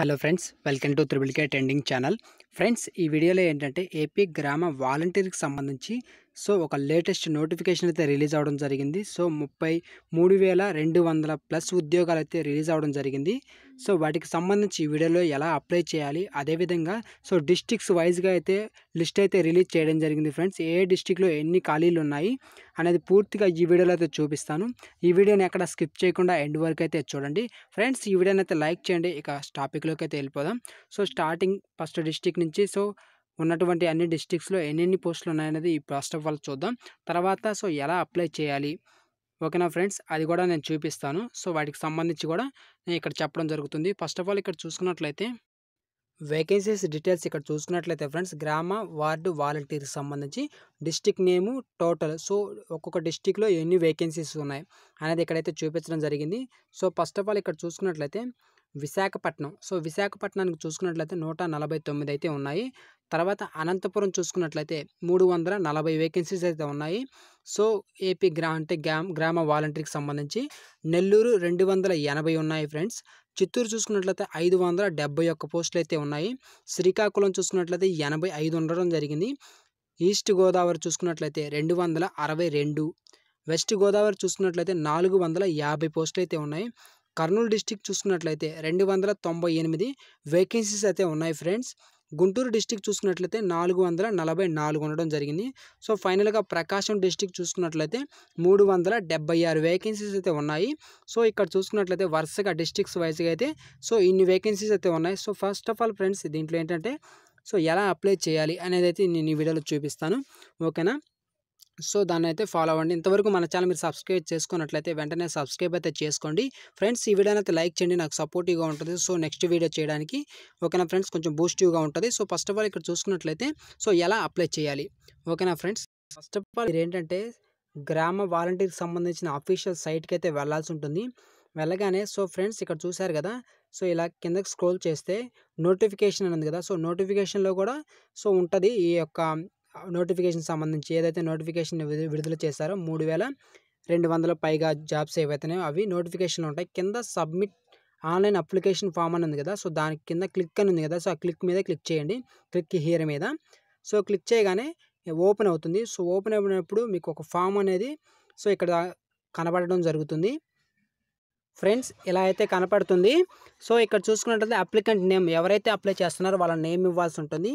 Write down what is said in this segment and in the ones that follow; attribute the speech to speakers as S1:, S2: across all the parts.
S1: hello friends welcome to triple K trending channel friends ఈ వీడియోలో ఏంటంటే ఏపీ గ్రామ వాలంటీర్కి సంబంధించి సో ఒక లేటెస్ట్ నోటిఫికేషన్ అయితే రిలీజ్ అవడం జరిగింది సో ముప్పై మూడు వేల రెండు వందల ప్లస్ ఉద్యోగాలు అయితే రిలీజ్ అవడం జరిగింది సో వాటికి సంబంధించి ఈ వీడియోలో ఎలా అప్లై చేయాలి అదేవిధంగా సో డిస్టిక్స్ వైజ్గా అయితే లిస్ట్ అయితే రిలీజ్ చేయడం జరిగింది ఫ్రెండ్స్ ఏ డిస్టిక్లో ఎన్ని ఖాళీలు ఉన్నాయి అనేది పూర్తిగా ఈ వీడియోలో అయితే చూపిస్తాను ఈ వీడియోని ఎక్కడ స్కిప్ చేయకుండా ఎండ్ వరకు అయితే చూడండి ఫ్రెండ్స్ ఈ వీడియోని అయితే లైక్ చేయండి ఇక టాపిక్లోకి అయితే వెళ్ళిపోదాం సో స్టార్టింగ్ ఫస్ట్ డిస్టిక్ నుంచి సో ఉన్నటువంటి అన్ని డిస్టిక్స్లో ఎన్నెన్ని పోస్టులు ఉన్నాయనేది ఫస్ట్ ఆఫ్ ఆల్ చూద్దాం తర్వాత సో ఎలా అప్లై చేయాలి ఓకేనా ఫ్రెండ్స్ అది కూడా నేను చూపిస్తాను సో వాటికి సంబంధించి కూడా నేను ఇక్కడ చెప్పడం జరుగుతుంది ఫస్ట్ ఆఫ్ ఆల్ ఇక్కడ చూసుకున్నట్లయితే వేకెన్సీస్ డీటెయిల్స్ ఇక్కడ చూసుకున్నట్లయితే ఫ్రెండ్స్ గ్రామ వార్డు వాలంటీర్కి సంబంధించి డిస్టిక్ నేము టోటల్ సో ఒక్కొక్క డిస్టిక్లో ఎన్ని వేకెన్సీస్ ఉన్నాయి అనేది ఇక్కడైతే చూపించడం జరిగింది సో ఫస్ట్ ఆఫ్ ఆల్ ఇక్కడ చూసుకున్నట్లయితే విశాఖపట్నం సో విశాఖపట్నానికి చూసుకున్నట్లయితే నూట నలభై తొమ్మిది అయితే ఉన్నాయి తర్వాత అనంతపురం చూసుకున్నట్లయితే మూడు వందల నలభై వేకెన్సీస్ అయితే ఉన్నాయి సో ఏపీ గ్రా అంటే గ్రామ గ్రామ వాలంటీర్కి సంబంధించి నెల్లూరు రెండు వందల ఎనభై ఉన్నాయి ఫ్రెండ్స్ చిత్తూరు చూసుకున్నట్లయితే ఐదు వందల డెబ్బై ఒక్క పోస్టులు అయితే ఉన్నాయి శ్రీకాకుళం చూసుకున్నట్లయితే ఎనభై ఐదు ఉండడం జరిగింది ఈస్ట్ గోదావరి చూసుకున్నట్లయితే రెండు వందల అరవై రెండు వెస్ట్ గోదావరి చూసుకున్నట్లయితే నాలుగు వందల యాభై పోస్టులు అయితే ఉన్నాయి కర్నూలు డిస్టిక్ చూసుకున్నట్లయితే రెండు వందల తొంభై ఎనిమిది వేకెన్సీస్ అయితే ఉన్నాయి ఫ్రెండ్స్ గుంటూరు డిస్టిక్ చూసుకున్నట్లయితే నాలుగు వందల నలభై నాలుగు ఉండడం జరిగింది సో ఫైనల్గా ప్రకాశం డిస్టిక్ చూసుకున్నట్లయితే మూడు వందల డెబ్బై ఆరు వేకెన్సీస్ అయితే ఉన్నాయి సో ఇక్కడ చూసుకున్నట్లయితే వరుసగా డిస్టిక్స్ వైజ్గా అయితే సో ఇన్ని వేకెన్సీస్ అయితే ఉన్నాయి so first of all friends దీంట్లో ఏంటంటే సో ఎలా అప్లై చేయాలి అనేది అయితే నేను ఈ వీడియోలో చూపిస్తాను ఓకేనా సో దాన్ని అయితే ఫాలో అవ్వండి ఇంతవరకు మన ఛానల్ మీరు సబ్స్క్రైబ్ చేసుకున్నట్లయితే వెంటనే సబ్స్క్రైబ్ అయితే చేసుకోండి ఫ్రెండ్స్ ఈ వీడియో అయితే లైక్ చేయండి నాకు సపోర్టివ్గా ఉంటుంది సో నెక్స్ట్ వీడియో చేయడానికి ఓకేనా ఫ్రెండ్స్ కొంచెం బూస్టివ్గా ఉంటుంది సో ఫస్ట్ ఆఫ్ ఆల్ ఇక్కడ చూసుకున్నట్లయితే సో ఎలా అప్లై చేయాలి ఓకేనా ఫ్రెండ్స్ ఫస్ట్ ఆఫ్ ఆల్ ఏంటంటే గ్రామ వాలంటీర్కి సంబంధించిన అఫీషియల్ సైట్కి అయితే వెళ్లాల్సి ఉంటుంది వెళ్ళగానే సో ఫ్రెండ్స్ ఇక్కడ చూశారు కదా సో ఇలా కిందకి స్క్రోల్ చేస్తే నోటిఫికేషన్ అనేది కదా సో నోటిఫికేషన్లో కూడా సో ఉంటుంది ఈ యొక్క నోటిఫికేషన్ సంబంధించి ఏదైతే నోటిఫికేషన్ విడుదల చేశారో మూడు వేల రెండు వందల పైగా జాబ్స్ ఏవైతేనే అవి నోటిఫికేషన్లు ఉంటాయి కింద సబ్మిట్ ఆన్లైన్ అప్లికేషన్ ఫామ్ అని ఉంది కదా సో దాని కింద క్లిక్ అని ఉంది కదా సో ఆ క్లిక్ మీద క్లిక్ చేయండి క్లిక్ హియర్ మీద సో క్లిక్ చేయగానే ఓపెన్ అవుతుంది సో ఓపెన్ అయినప్పుడు మీకు ఒక ఫామ్ అనేది సో ఇక్కడ కనబడడం జరుగుతుంది ఫ్రెండ్స్ ఇలా అయితే కనపడుతుంది సో ఇక్కడ చూసుకున్నట్లయితే అప్లికెంట్ నేమ్ ఎవరైతే అప్లై చేస్తున్నారో వాళ్ళ నేమ్ ఇవ్వాల్సి ఉంటుంది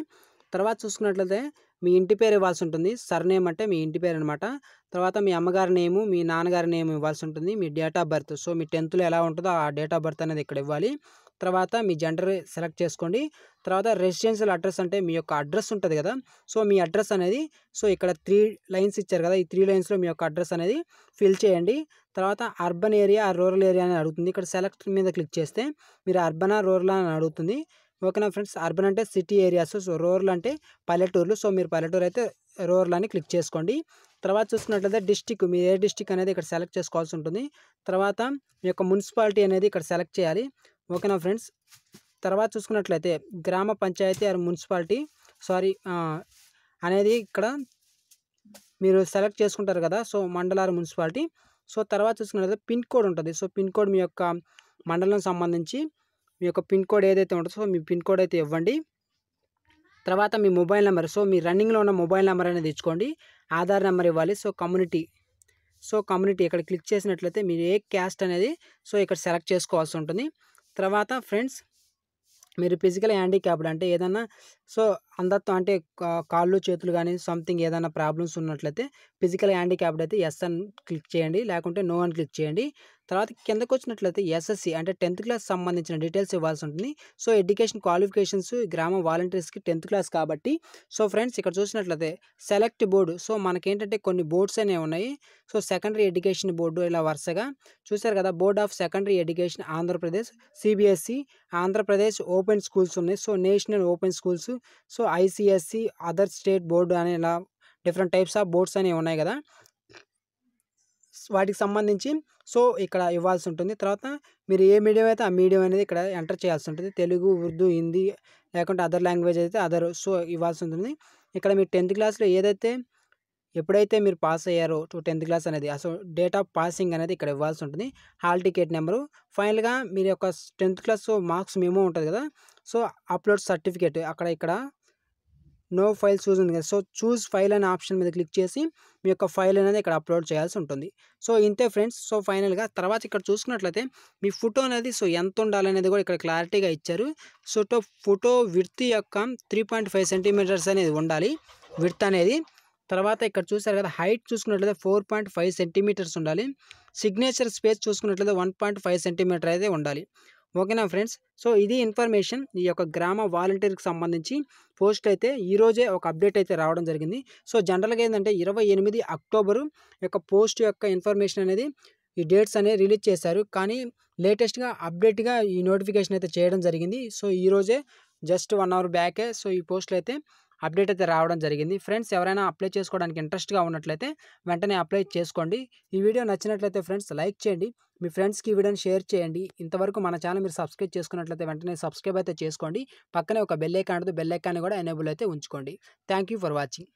S1: తర్వాత చూసుకున్నట్లయితే మీ ఇంటి పేరు ఇవ్వాల్సి ఉంటుంది సర్నేమ్ అంటే మీ ఇంటి పేరు అనమాట తర్వాత మీ అమ్మగారి నేము మీ నాన్నగారి నేమ్ ఇవ్వాల్సి ఉంటుంది మీ డేట్ ఆఫ్ బర్త్ సో మీ టెన్త్లో ఎలా ఉంటుందో ఆ డేట్ ఆఫ్ బర్త్ అనేది ఇక్కడ ఇవ్వాలి తర్వాత మీ జెండర్ సెలెక్ట్ చేసుకోండి తర్వాత రెసిడెన్షియల్ అడ్రస్ అంటే మీ యొక్క అడ్రస్ ఉంటుంది కదా సో మీ అడ్రస్ అనేది సో ఇక్కడ త్రీ లైన్స్ ఇచ్చారు కదా ఈ త్రీ లైన్స్లో మీ యొక్క అడ్రస్ అనేది ఫిల్ చేయండి తర్వాత అర్బన్ ఏరియా రూరల్ ఏరియా అని అడుగుతుంది ఇక్కడ సెలెక్ట్ మీద క్లిక్ చేస్తే మీరు అర్బనా రూరల్ అని అడుగుతుంది ఓకేనా ఫ్రెండ్స్ అర్బన్ అంటే సిటీ ఏరియాస్ సో రూరల్ అంటే పల్లెటూర్లు సో మీరు పల్లెటూరు అయితే రూరల్ అని క్లిక్ చేసుకోండి తర్వాత చూసుకున్నట్లయితే డిస్టిక్ మీ ఏ డిస్టిక్ అనేది ఇక్కడ సెలెక్ట్ చేసుకోవాల్సి ఉంటుంది తర్వాత మీ యొక్క మున్సిపాలిటీ అనేది ఇక్కడ సెలెక్ట్ చేయాలి ఓకేనా ఫ్రెండ్స్ తర్వాత చూసుకున్నట్లయితే గ్రామ పంచాయతీ ఆర్ మున్సిపాలిటీ సారీ అనేది ఇక్కడ మీరు సెలెక్ట్ చేసుకుంటారు కదా సో మండల ఆర్ మున్సిపాలిటీ సో తర్వాత చూసుకున్నట్లయితే పిన్ కోడ్ ఉంటుంది సో పిన్ కోడ్ మీ యొక్క మండలం సంబంధించి మీ యొక్క పిన్ కోడ్ ఏదైతే ఉంటుందో సో మీ పిన్ కోడ్ అయితే ఇవ్వండి తర్వాత మీ మొబైల్ నెంబర్ సో మీ రన్నింగ్లో ఉన్న మొబైల్ నెంబర్ అనేది ఇచ్చుకోండి ఆధార్ నెంబర్ ఇవ్వాలి సో కమ్యూనిటీ సో కమ్యూనిటీ ఇక్కడ క్లిక్ చేసినట్లయితే మీరు ఏ క్యాస్ట్ అనేది సో ఇక్కడ సెలెక్ట్ చేసుకోవాల్సి ఉంటుంది తర్వాత ఫ్రెండ్స్ మీరు ఫిజికల్ హ్యాండిక్యాప్డ్ అంటే ఏదైనా సో అందరితో అంటే కాళ్ళు చేతులు కానీ సంథింగ్ ఏదైనా ప్రాబ్లమ్స్ ఉన్నట్లయితే ఫిజికల్ హ్యాండిక్యాప్డ్ అయితే ఎస్ అని క్లిక్ చేయండి లేకుంటే నో అని క్లిక్ చేయండి తర్వాత కిందకు వచ్చినట్లయితే ఎస్ఎస్సి అంటే టెన్త్ క్లాస్ సంబంధించిన డీటెయిల్స్ ఇవ్వాల్సి ఉంటుంది సో ఎడ్యుకేషన్ క్వాలిఫికేషన్స్ గ్రామ వాలంటీర్స్కి టెన్త్ క్లాస్ కాబట్టి సో ఫ్రెండ్స్ ఇక్కడ చూసినట్లయితే సెలెక్ట్ బోర్డు సో మనకేంటంటే కొన్ని బోర్డ్స్ అనేవి ఉన్నాయి సో సెకండరీ ఎడ్యుకేషన్ బోర్డు ఇలా వరుసగా చూశారు కదా board of secondary education Andhra Pradesh CBSE Andhra Pradesh open schools ఉన్నాయి so national open schools so ICSE other state board అనే ఇలా డిఫరెంట్ టైప్స్ ఆఫ్ బోర్డ్స్ అనేవి ఉన్నాయి కదా వాటికి సంబంధించి సో ఇక్కడ ఇవ్వాల్సి ఉంటుంది తర్వాత మీరు ఏ మీడియం అయితే ఆ మీడియం అనేది ఇక్కడ ఎంటర్ చేయాల్సి ఉంటుంది తెలుగు ఉర్దూ హిందీ లేకుంటే అదర్ లాంగ్వేజ్ అయితే అదర్ సో ఇవ్వాల్సి ఉంటుంది ఇక్కడ మీరు టెన్త్ క్లాస్లో ఏదైతే ఎప్పుడైతే మీరు పాస్ అయ్యారో టు టెన్త్ క్లాస్ అనేది అసలు డేట్ ఆఫ్ పాసింగ్ అనేది ఇక్కడ ఇవ్వాల్సి ఉంటుంది హాల్ టికెట్ నెంబరు ఫైనల్గా మీరు యొక్క టెన్త్ క్లాస్ మార్క్స్ మేమో ఉంటుంది కదా సో అప్లోడ్ సర్టిఫికేట్ అక్కడ ఇక్కడ నో ఫైల్ చూస్ ఉంది కదా సో చూస్ ఫైల్ అనే ఆప్షన్ మీద క్లిక్ చేసి మీ యొక్క ఫైల్ అనేది ఇక్కడ అప్లోడ్ చేయాల్సి ఉంటుంది సో ఇంతే ఫ్రెండ్స్ సో ఫైనల్గా తర్వాత ఇక్కడ చూసుకున్నట్లయితే మీ ఫోటో అనేది సో ఎంత ఉండాలనేది కూడా ఇక్కడ క్లారిటీగా ఇచ్చారు సో ఫోటో విడ్త్ యొక్క త్రీ పాయింట్ ఫైవ్ సెంటీమీటర్స్ అనేది ఉండాలి విడ్త్ అనేది తర్వాత ఇక్కడ చూసారు కదా హైట్ చూసుకున్నట్లయితే ఫోర్ పాయింట్ ఫైవ్ సెంటీమీటర్స్ ఉండాలి సిగ్నేచర్ స్పేస్ చూసుకున్నట్లయితే వన్ పాయింట్ ఫైవ్ సెంటీమీటర్ అయితే ఉండాలి ఓకేనా ఫ్రెండ్స్ సో ఇది ఇన్ఫర్మేషన్ ఈ యొక్క గ్రామ వాలంటీర్కి సంబంధించి పోస్ట్ అయితే ఈరోజే ఒక అప్డేట్ అయితే రావడం జరిగింది సో జనరల్గా ఏంటంటే ఇరవై ఎనిమిది అక్టోబరు యొక్క పోస్ట్ యొక్క ఇన్ఫర్మేషన్ అనేది ఈ డేట్స్ అనేవి రిలీజ్ చేశారు కానీ లేటెస్ట్గా అప్డేట్గా ఈ నోటిఫికేషన్ అయితే చేయడం జరిగింది సో ఈరోజే జస్ట్ వన్ అవర్ బ్యాకే సో ఈ పోస్టులు అయితే అప్డేట్ అయితే రావడం జరిగింది ఫ్రెండ్స్ ఎవరైనా అప్లై చేసుకోవడానికి ఇంట్రెస్ట్గా ఉన్నట్లయితే వెంటనే అప్లై చేసుకోండి ఈ వీడియో నచ్చినట్లయితే ఫ్రెండ్స్ లైక్ చేయండి మీ ఫ్రెండ్స్కి ఈ వీడియోని షేర్ చేయండి ఇంతవరకు మన ఛానల్ మీరు సబ్స్క్రైబ్ చేసుకున్నట్లయితే వెంటనే సబ్స్క్రైబ్ అయితే చేసుకోండి పక్కనే ఒక బెల్లైకాన్ ఐకాన్ బెల్ కూడా ఎనేబుల్ అయితే ఉంచుకోండి థ్యాంక్ ఫర్ వాచింగ్